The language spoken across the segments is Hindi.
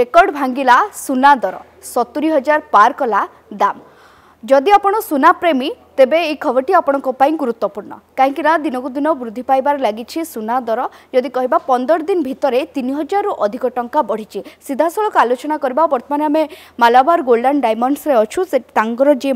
ରେକର୍ଡ଼ ଭାଙ୍ଗିଲା ସୁନା ଦର ସତୁରି ହଜାର ପାର କଲା ଦାମ୍ ଯଦି ଆପଣ ସୁନା ପ୍ରେମୀ ତେବେ ଏହି ଖବରଟି ଆପଣଙ୍କ ପାଇଁ ଗୁରୁତ୍ୱପୂର୍ଣ୍ଣ କାହିଁକିନା ଦିନକୁ ଦିନ ବୃଦ୍ଧି ପାଇବାରେ ଲାଗିଛି ସୁନା ଦର ଯଦି କହିବା ପନ୍ଦର ଦିନ ଭିତରେ ତିନି ହଜାରରୁ ଅଧିକ ଟଙ୍କା ବଢ଼ିଛି ସିଧାସଳଖ ଆଲୋଚନା କରିବା ବର୍ତ୍ତମାନ ଆମେ ମାଲାବାର ଗୋଲ୍ଡ ଆଣ୍ଡ ଡାଇମଣ୍ଡସରେ ଅଛୁ ସେ ତାଙ୍କର ଯିଏ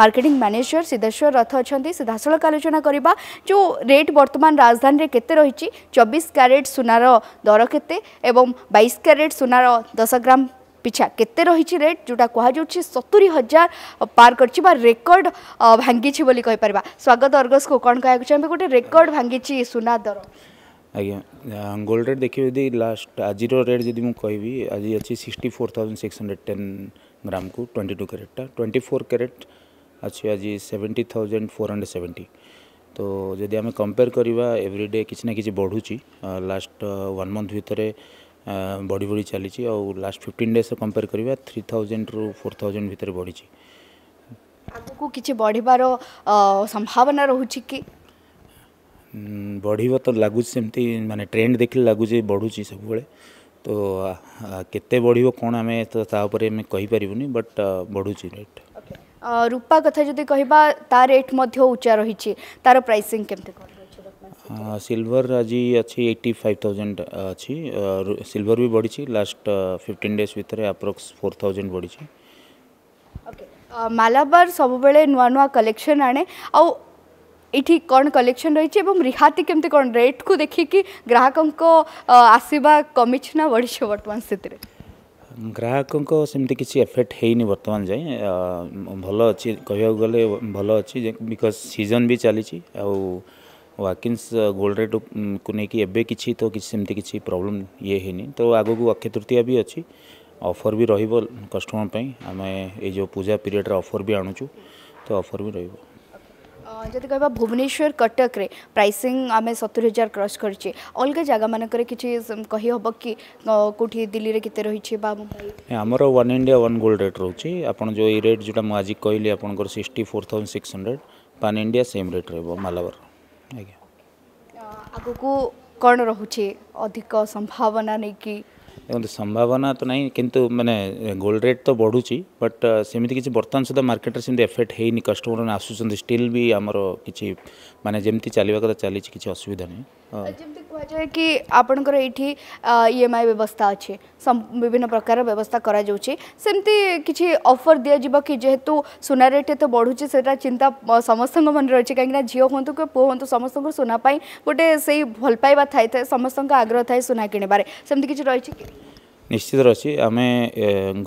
ମାର୍କେଟିଂ ମ୍ୟାନେଜର ସିଦ୍ଧେଶ୍ୱର ରଥ ଅଛନ୍ତି ସିଧାସଳଖ ଆଲୋଚନା କରିବା ଯେଉଁ ରେଟ୍ ବର୍ତ୍ତମାନ ରାଜଧାନୀରେ କେତେ ରହିଛି ଚବିଶ କ୍ୟାରେଟ୍ ସୁନାର ଦର କେତେ ଏବଂ ବାଇଶ କ୍ୟାରେଟ୍ ସୁନାର ଦଶ ଗ୍ରାମ पिछा केत रही रेट जोटा कह सतुरी हजार पार करेकर्ड भांगी कहीपर स्वागत अर्गस को कौन कह चाहिए गोटे रेकर्ड भांगी सुना दर अज्ञा गोल्ड रेट देखिए यदि लास्ट आज रेट जी मुझे कह आज अच्छे sixty four thousand six hundred ten gram को twenty two carat twenty four carat अच्छे आज seventy thousand four hundred seventy तो जदि आम कंपेयर करवा एवरीडे कि बढ़ुच्छी लास्ट वन मंथ भितर बढ़ी बढ़ी चली लास्ट फिफ्टन डेज कंपेयर करवा थ्री थाउजे रु फोर थाउजे भितर बढ़ी कि बढ़वर संभावना रोचे कि बढ़ तो लगुच मैंने ट्रेड देखे लगुच बढ़ुच्च सब तो के बढ़ कौन आम तापरून बट बढ़ुच रेट रूपा कथा जो कह रेट उचा रही तार प्राइसिंग के ସିଲ୍ଭର୍ ଆଜି ଅଛି ଏଇଟି ଫାଇଭ୍ ଥାଉଜେଣ୍ଡ ଅଛି ସିଲ୍ଭର୍ ବି ବଢ଼ିଛି ଲାଷ୍ଟ ଫିଫ୍ଟିନ୍ ଡେଜ୍ ଭିତରେ ଆପ୍ରୋକ୍ସ ଫୋର୍ ଥାଉଜେଣ୍ଡ ବଢ଼ିଛି ମାଲାବାର ସବୁବେଳେ ନୂଆ ନୂଆ କଲେକ୍ସନ୍ ଆଣେ ଆଉ ଏଇଠି କ'ଣ କଲେକ୍ସନ୍ ରହିଛି ଏବଂ ରିହାତି କେମିତି କ'ଣ ରେଟ୍କୁ ଦେଖିକି ଗ୍ରାହକଙ୍କ ଆସିବା କମିଛି ନା ବଢ଼ିଛି ବର୍ତ୍ତମାନ ସେଥିରେ ଗ୍ରାହକଙ୍କ ସେମିତି କିଛି ଏଫେକ୍ଟ ହେଇନି ବର୍ତ୍ତମାନ ଯାଏଁ ଭଲ ଅଛି କହିବାକୁ ଗଲେ ଭଲ ଅଛି ବିକଜ୍ ସିଜନ୍ ବି ଚାଲିଛି ଆଉ वाकिन्स गोल्ड रेट को लेकिन तो किसी सेम किसी प्रॉब्लम ये है तो आगो को अक्षय तृतीया भी अच्छी ऑफर भी रही कस्टमर पर आम ये पूजा पीरियड ऑफर भी आणुचु तो ऑफर भी रही जदि कह भुवनेश्वर कटक रे प्राइसिंग आम सतुरी हजार क्रस कर अलग जगह मानक कहीहब कि कौटी दिल्ली में कितने रही आमर one India one gold rate रोचे आप रेट जो आज कहली आप sixty four thousand six hundred पान इंडिया सेम रेट मालावर ଆଜ୍ଞା ଆଗକୁ କ'ଣ ରହୁଛି ଅଧିକ ସମ୍ଭାବନା ନେଇକି ଦେଖନ୍ତୁ ସମ୍ଭାବନା ତ ନାହିଁ କିନ୍ତୁ ମାନେ ଗୋଲ୍ଡ ରେଟ୍ ତ ବଢ଼ୁଛି ବଟ୍ ସେମିତି କିଛି ବର୍ତ୍ତମାନ ସୁଦ୍ଧା ମାର୍କେଟରେ ସେମିତି ଏଫେକ୍ଟ ହେଇନି କଷ୍ଟମର୍ମାନେ ଆସୁଛନ୍ତି ଷ୍ଟିଲ୍ ବି ଆମର କିଛି ମାନେ ଯେମିତି ଚାଲିବା କଥା ଚାଲିଛି କିଛି ଅସୁବିଧା ନାହିଁ ଯେମିତି କୁହାଯାଏ କି ଆପଣଙ୍କର ଏଇଠି ଇ ଏମ୍ ଆଇ ବ୍ୟବସ୍ଥା ଅଛି ବିଭିନ୍ନ ପ୍ରକାର ବ୍ୟବସ୍ଥା କରାଯାଉଛି ସେମିତି କିଛି ଅଫର୍ ଦିଆଯିବ କି ଯେହେତୁ ସୁନା ରେଟ୍ ଏତେ ବଢ଼ୁଛି ସେଇଟା ଚିନ୍ତା ସମସ୍ତଙ୍କ ମନରେ ଅଛି କାହିଁକିନା ଝିଅ ହୁଅନ୍ତୁ କି ପୁଅ ହୁଅନ୍ତୁ ସମସ୍ତଙ୍କର ସୁନା ପାଇଁ ଗୋଟେ ସେଇ ଭଲ ପାଇବା ଥାଇଥାଏ ସମସ୍ତଙ୍କ ଆଗ୍ରହ ଥାଏ ସୁନା କିଣିବାରେ ସେମିତି କିଛି ରହିଛି କି ନିଶ୍ଚିତ ଅଛି ଆମେ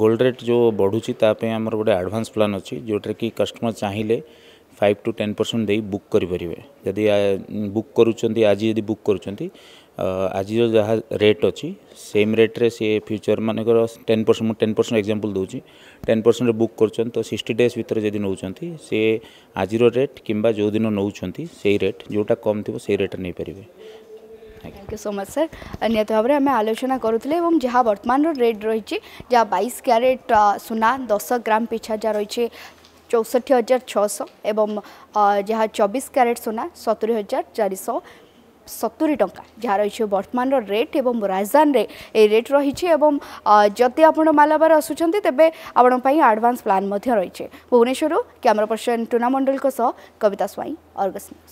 ଗୋଲ୍ଡ ରେଟ୍ ଯେଉଁ ବଢ଼ୁଛି ତା ପାଇଁ ଆମର ଗୋଟେ ଆଡ଼ଭାନ୍ସ ପ୍ଲାନ୍ ଅଛି ଯେଉଁଟାରେ କି କଷ୍ଟମର୍ ଚାହିଁଲେ ଫାଇଭ୍ ଟୁ ଟେନ୍ ପରସେଣ୍ଟ ଦେଇ ବୁକ୍ କରିପାରିବେ ଯଦି ବୁକ୍ କରୁଛନ୍ତି ଆଜି ଯଦି ବୁକ୍ କରୁଛନ୍ତି ଆଜିର ଯାହା ରେଟ୍ ଅଛି ସେମ୍ ରେଟ୍ରେ ସିଏ ଫ୍ୟୁଚର୍ ମାନଙ୍କର ଟେନ୍ ପରସେଣ୍ଟ ମୁଁ ଟେନ୍ ପରସେଣ୍ଟ ଏକ୍ଜାମ୍ପଲ୍ ଦେଉଛି ଟେନ୍ ପରସେଣ୍ଟ ବୁକ୍ କରୁଛନ୍ତି ତ ସିକ୍ସଟି ଡେଜ୍ ଭିତରେ ଯଦି ନେଉଛନ୍ତି ସିଏ ଆଜିର ରେଟ୍ କିମ୍ବା ଯେଉଁ ଦିନ ନେଉଛନ୍ତି ସେଇ ରେଟ୍ ଯେଉଁଟା କମ୍ ଥିବ ସେଇ ରେଟ୍ରେ ନେଇପାରିବେ thank you so much sir ନିହାତି ଭାବରେ ଆମେ ଆଲୋଚନା କରୁଥିଲେ ଏବଂ ଯାହା ବର୍ତ୍ତମାନର ରେଟ୍ ରହିଛି ଯାହା ବାଇଶ କ୍ୟାରେଟ୍ ସୁନା ଦଶ ଗ୍ରାମ ପିଛା ଯାହା ରହିଛି চৌষট্টি হাজার ছশো এবং যা চবিশ ক্যারেট সোনা সতুরি হাজার চারিশো সতুরি টঙ্কা যা রয়েছে বর্তমানর রেট এবং রাজধানীরে এই রেট রয়েছে এবং যদি আপনার মালাবার আসুচার তবে আপনার আডভান্স প্লান রয়েছে ভুবনেশ্বর ক্যামেরা পর্সন টুনা মন্ডল সহ কবিতা স্বাইঁ অর্গস নিউজ